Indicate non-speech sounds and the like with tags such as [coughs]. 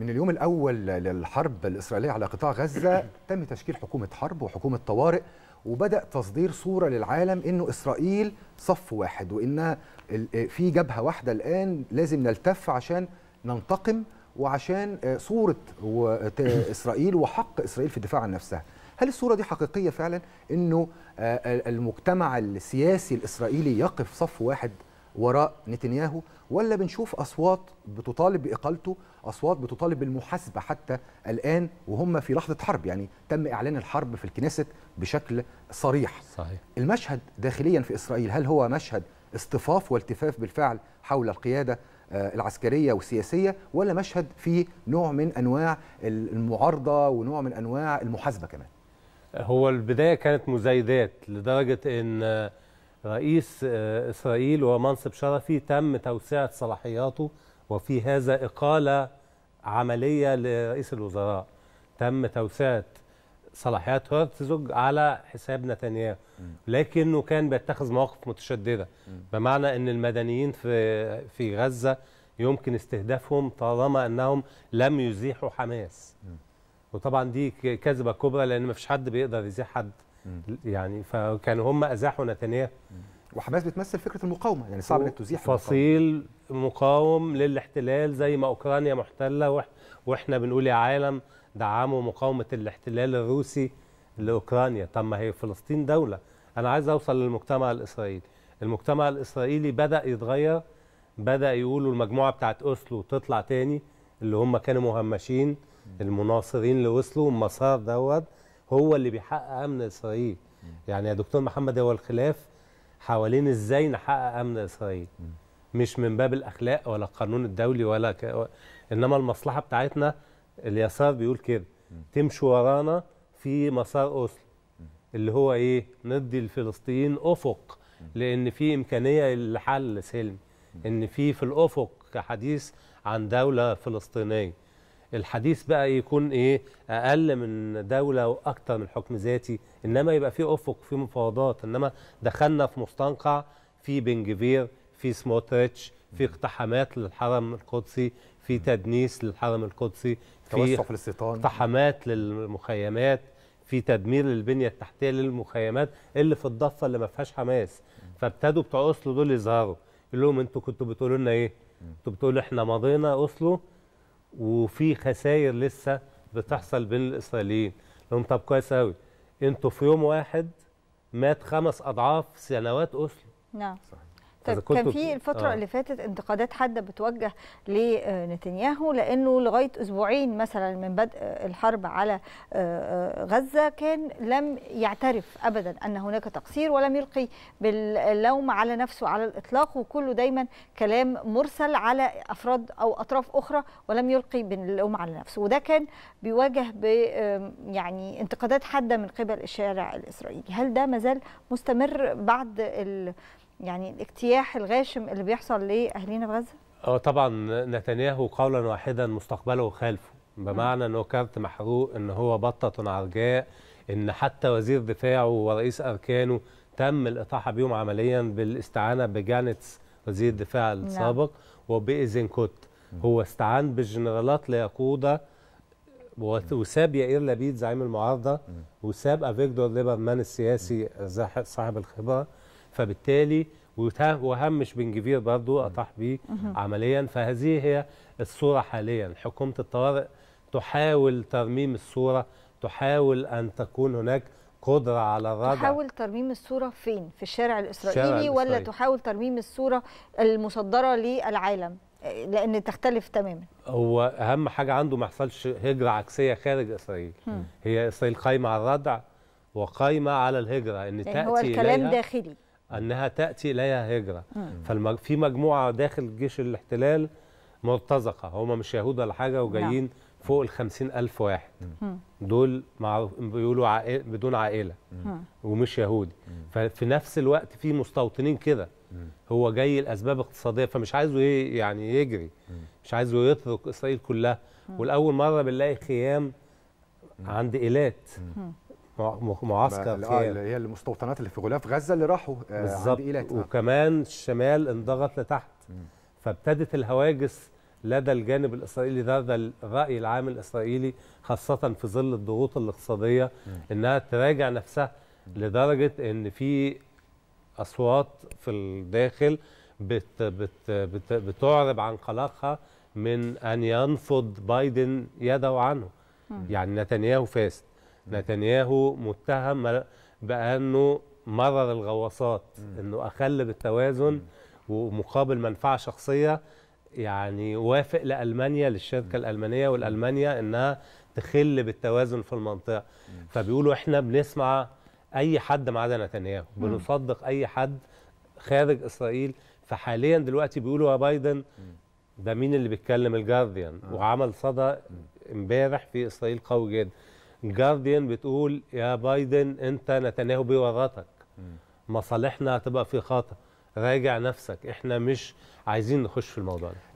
من اليوم الأول للحرب الإسرائيلية على قطاع غزة [coughs] تم تشكيل حكومة حرب وحكومة طوارئ وبدأ تصدير صورة للعالم أنه إسرائيل صف واحد وأن في جبهة واحدة الآن لازم نلتف عشان ننتقم وعشان آه، صورة [coughs] إسرائيل وحق إسرائيل في الدفاع عن نفسها هل الصورة دي حقيقية فعلا أنه آه، المجتمع السياسي الإسرائيلي يقف صف واحد؟ وراء نتنياهو ولا بنشوف اصوات بتطالب باقالته اصوات بتطالب بالمحاسبه حتى الان وهم في لحظه حرب يعني تم اعلان الحرب في الكنيست بشكل صريح صحيح المشهد داخليا في اسرائيل هل هو مشهد اصطفاف والتفاف بالفعل حول القياده آه، العسكريه والسياسيه ولا مشهد فيه نوع من انواع المعارضه ونوع من انواع المحاسبه كمان هو البدايه كانت مزايدات لدرجه ان رئيس آه، إسرائيل ومنصب شرفي تم توسعة صلاحياته وفي هذا إقالة عملية لرئيس الوزراء تم توسعة صلاحيات هرتزوج على حساب نتنياهو لكنه كان بيتخذ مواقف متشددة بمعنى أن المدنيين في, في غزة يمكن استهدافهم طالما أنهم لم يزيحوا حماس وطبعا دي كذبة كبرى لأن ما فيش حد بيقدر يزيح حد يعني فكانوا هم ازاحوا نتنياهو وحماس بتمثل فكره المقاومه يعني صعب انك تزيح فصيل مقاوم للاحتلال زي ما اوكرانيا محتله واحنا بنقول يا عالم دعموا مقاومه الاحتلال الروسي لاوكرانيا طب ما هي فلسطين دوله انا عايز اوصل للمجتمع الاسرائيلي المجتمع الاسرائيلي بدا يتغير بدا يقولوا المجموعه بتاعت اوسلو تطلع تاني اللي هم كانوا مهمشين المناصرين اللي وصلوا المسار دوت هو اللي بيحقق امن اسرائيل يعني يا دكتور محمد هو الخلاف حوالين ازاي نحقق امن اسرائيل مش من باب الاخلاق ولا القانون الدولي ولا ك... انما المصلحه بتاعتنا اليسار بيقول كده تمشي ورانا في مسار اسلو اللي هو ايه ندي لفلسطين افق لان في امكانيه لحل سلمي ان في في الافق حديث عن دوله فلسطينيه الحديث بقى يكون ايه اقل من دوله واكتر من حكم ذاتي انما يبقى في افق في مفاوضات انما دخلنا في مستنقع في بنجفير في سموتريتش في اقتحامات للحرم القدسي في تدنيس للحرم القدسي في اقتحامات للمخيمات في تدمير للبنيه التحتيه للمخيمات اللي في الضفه اللي ما فيهاش حماس فابتدوا بتوع اوسلو دول يظهروا يقول لهم انتوا كنتوا بتقولوا لنا ايه؟ انتوا بتقولوا احنا مضينا اوسلو وفي خسائر لسه بتحصل بين الاسرائيليين لهم طب كويس قوي انتوا في يوم واحد مات خمس اضعاف سنوات اوسلو نعم طيب كان في الفتره آه. اللي فاتت انتقادات حاده بتوجه لنتنياهو آه، لانه لغايه اسبوعين مثلا من بدء آه، الحرب على آه، غزه كان لم يعترف ابدا ان هناك تقصير ولم يلقي باللوم على نفسه على الاطلاق وكله دايما كلام مرسل على افراد او اطراف اخرى ولم يلقي باللوم على نفسه وده كان بيواجه ب يعني انتقادات حاده من قبل الشارع الاسرائيلي هل ده مازال مستمر بعد يعني الاجتياح الغاشم اللي بيحصل لاهلينا في غزه؟ اه طبعا نتنياهو قولا واحدا مستقبله خلفه بمعنى انه كارت محروق ان هو بطه عرجاء ان حتى وزير دفاعه ورئيس اركانه تم الاطاحه بيهم عمليا بالاستعانه بجانتس وزير الدفاع نعم. السابق وبايزنكوت هو استعان بالجنرالات ليقود وساب يائير لبيد زعيم المعارضه وساب افيكتور ليبرمان السياسي صاحب الخبره فبالتالي وهمش بنجفير برضو أطاح به عمليا فهذه هي الصورة حاليا حكومة الطوارئ تحاول ترميم الصورة تحاول أن تكون هناك قدرة على الردع تحاول ترميم الصورة فين؟ في الشارع الإسرائيلي الشارع ولا تحاول ترميم الصورة المصدرة للعالم؟ لأن تختلف تماما هو أهم حاجة عنده ما يحصلش هجرة عكسية خارج إسرائيل هي إسرائيل قايمة على الردع وقايمة على الهجرة إن يعني تأتي هو الكلام إليها داخلي انها تاتي اليها هجره ففي مجموعه داخل جيش الاحتلال مرتزقه هم مش يهود ولا حاجه وجايين نعم. فوق ال 50000 واحد دول معروف بيقولوا عائل بدون عائله ومش يهودي ففي نفس الوقت في مستوطنين كده هو جاي لاسباب اقتصاديه فمش عايزه يعني يجري مش عايزه يترك اسرائيل كلها والاول مره بنلاقي خيام عند ايلات معسكر آه، اللي هي المستوطنات اللي في غلاف غزه اللي راحوا آه، بالظبط آه. وكمان الشمال انضغط لتحت فابتدت الهواجس لدى الجانب الاسرائيلي لدى الراي العام الاسرائيلي خاصه في ظل الضغوط الاقتصاديه انها تراجع نفسها لدرجه ان في اصوات في الداخل بت بت بت بتعرب عن قلقها من ان ينفض بايدن يده عنه يعني نتنياهو فاسد نتنياهو متهم بانه مرر الغواصات انه اخل بالتوازن ومقابل منفعه شخصيه يعني وافق لالمانيا للشركه الالمانيه والالمانيا انها تخل بالتوازن في المنطقه فبيقولوا احنا بنسمع اي حد ما عدا نتنياهو بنصدق اي حد خارج اسرائيل فحاليا دلوقتي بيقولوا يا بايدن ده مين اللي بيتكلم الجارديان آه. وعمل صدى امبارح في اسرائيل قوي جدا الجارديان بتقول يا بايدن انت نتنياهو بيورطك مصالحنا هتبقى في خطر راجع نفسك احنا مش عايزين نخش في الموضوع ده